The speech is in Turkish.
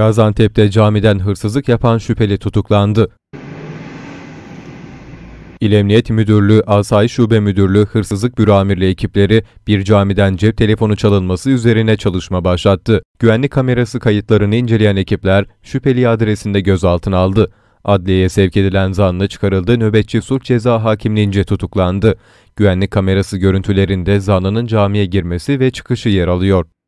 Gaziantep'te camiden hırsızlık yapan şüpheli tutuklandı. İl Emniyet Müdürlüğü, Asayi Şube Müdürlüğü Hırsızlık Büro Amirli ekipleri bir camiden cep telefonu çalınması üzerine çalışma başlattı. Güvenlik kamerası kayıtlarını inceleyen ekipler şüpheli adresinde gözaltına aldı. Adliyeye sevk edilen zanlı çıkarıldı, nöbetçi suç ceza hakimliğince tutuklandı. Güvenlik kamerası görüntülerinde zanlının camiye girmesi ve çıkışı yer alıyor.